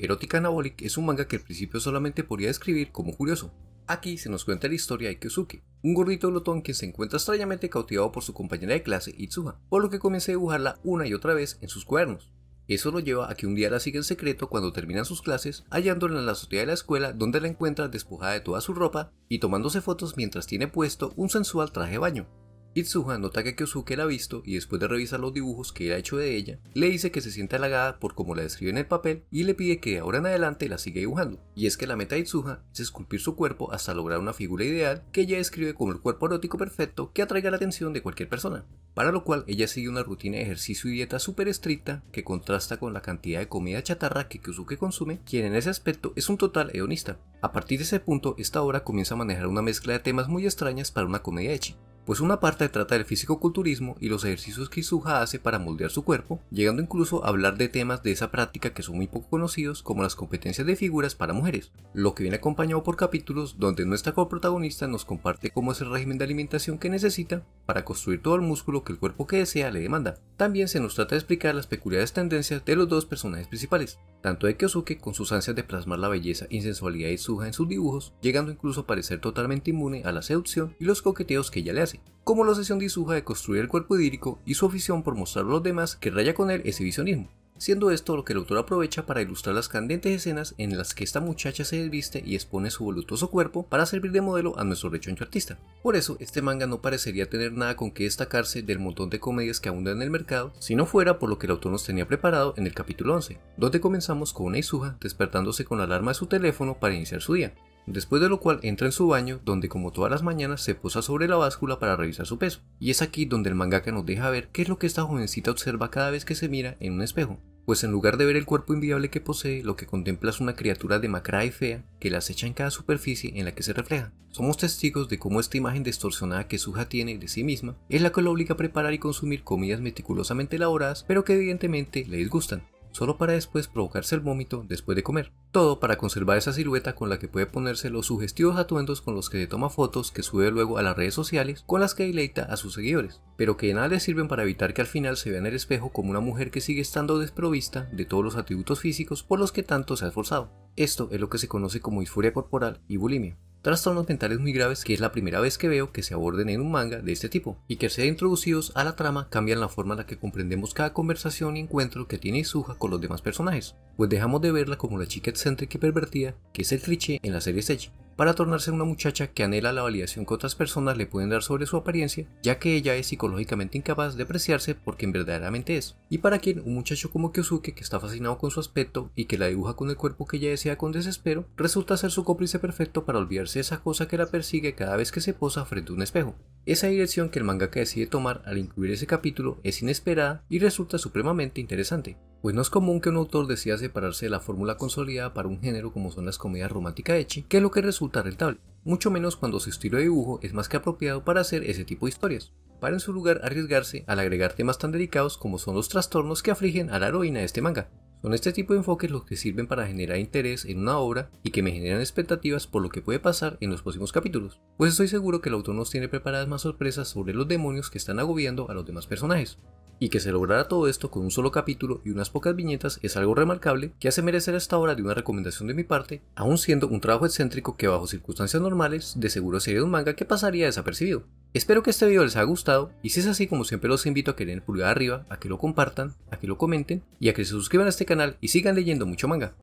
Erotic Anabolic es un manga que al principio solamente podría describir como curioso. Aquí se nos cuenta la historia de Kyosuke, un gordito glotón que se encuentra extrañamente cautivado por su compañera de clase Itsuha, por lo que comienza a dibujarla una y otra vez en sus cuernos. Eso lo lleva a que un día la sigue en secreto cuando terminan sus clases, hallándola en la azotea de la escuela donde la encuentra despojada de toda su ropa y tomándose fotos mientras tiene puesto un sensual traje de baño. Itsuha nota que Kyosuke la ha visto y después de revisar los dibujos que él ha hecho de ella, le dice que se siente halagada por cómo la describe en el papel y le pide que ahora en adelante la siga dibujando. Y es que la meta de Itsuha es esculpir su cuerpo hasta lograr una figura ideal que ella describe como el cuerpo erótico perfecto que atraiga la atención de cualquier persona. Para lo cual ella sigue una rutina de ejercicio y dieta súper estricta que contrasta con la cantidad de comida chatarra que Kyosuke consume, quien en ese aspecto es un total hedonista. A partir de ese punto, esta obra comienza a manejar una mezcla de temas muy extrañas para una comedia chi pues una parte trata del físico-culturismo y los ejercicios que Izuha hace para moldear su cuerpo, llegando incluso a hablar de temas de esa práctica que son muy poco conocidos como las competencias de figuras para mujeres, lo que viene acompañado por capítulos donde nuestra coprotagonista nos comparte cómo es el régimen de alimentación que necesita para construir todo el músculo que el cuerpo que desea le demanda. También se nos trata de explicar las peculiares tendencias de los dos personajes principales, tanto de Kyosuke con sus ansias de plasmar la belleza y sensualidad de en sus dibujos, llegando incluso a parecer totalmente inmune a la seducción y los coqueteos que ella le hace, como la obsesión de Isuha de construir el cuerpo idílico y su afición por mostrar a los demás que raya con él ese visionismo siendo esto lo que el autor aprovecha para ilustrar las candentes escenas en las que esta muchacha se desviste y expone su voluptuoso cuerpo para servir de modelo a nuestro rechoncho artista. Por eso, este manga no parecería tener nada con que destacarse del montón de comedias que abundan en el mercado, si no fuera por lo que el autor nos tenía preparado en el capítulo 11, donde comenzamos con una izuha despertándose con la alarma de su teléfono para iniciar su día, después de lo cual entra en su baño donde como todas las mañanas se posa sobre la báscula para revisar su peso, y es aquí donde el mangaka nos deja ver qué es lo que esta jovencita observa cada vez que se mira en un espejo, pues en lugar de ver el cuerpo inviable que posee, lo que contempla es una criatura demacrada y fea que la acecha en cada superficie en la que se refleja. Somos testigos de cómo esta imagen distorsionada que Suja tiene de sí misma es la que la obliga a preparar y consumir comidas meticulosamente elaboradas, pero que evidentemente le disgustan solo para después provocarse el vómito después de comer. Todo para conservar esa silueta con la que puede ponerse los sugestivos atuendos con los que se toma fotos que sube luego a las redes sociales con las que deleita a sus seguidores, pero que en nada le sirven para evitar que al final se vea en el espejo como una mujer que sigue estando desprovista de todos los atributos físicos por los que tanto se ha esforzado. Esto es lo que se conoce como disforia corporal y bulimia trastornos mentales muy graves que es la primera vez que veo que se aborden en un manga de este tipo, y que sean introducidos a la trama cambian la forma en la que comprendemos cada conversación y encuentro que tiene Isuha con los demás personajes, pues dejamos de verla como la chica excéntrica y pervertida que es el cliché en la serie Sechi, para tornarse una muchacha que anhela la validación que otras personas le pueden dar sobre su apariencia, ya que ella es psicológicamente incapaz de apreciarse por quien verdaderamente es, y para quien un muchacho como Kyosuke que está fascinado con su aspecto y que la dibuja con el cuerpo que ella desea con desespero, resulta ser su cómplice perfecto para olvidarse de esa cosa que la persigue cada vez que se posa frente a un espejo. Esa dirección que el mangaka decide tomar al incluir ese capítulo es inesperada y resulta supremamente interesante. Pues no es común que un autor decida separarse de la fórmula consolidada para un género como son las comedias románticas ecchi, que es lo que resulta rentable, mucho menos cuando su estilo de dibujo es más que apropiado para hacer ese tipo de historias, para en su lugar arriesgarse al agregar temas tan delicados como son los trastornos que afligen a la heroína de este manga. Son este tipo de enfoques los que sirven para generar interés en una obra y que me generan expectativas por lo que puede pasar en los próximos capítulos, pues estoy seguro que el autor nos tiene preparadas más sorpresas sobre los demonios que están agobiando a los demás personajes. Y que se lograra todo esto con un solo capítulo y unas pocas viñetas es algo remarcable que hace merecer esta ahora de una recomendación de mi parte, aún siendo un trabajo excéntrico que bajo circunstancias normales de seguro sería un manga que pasaría desapercibido. Espero que este video les haya gustado y si es así como siempre los invito a que den pulgar arriba, a que lo compartan, a que lo comenten y a que se suscriban a este canal y sigan leyendo mucho manga.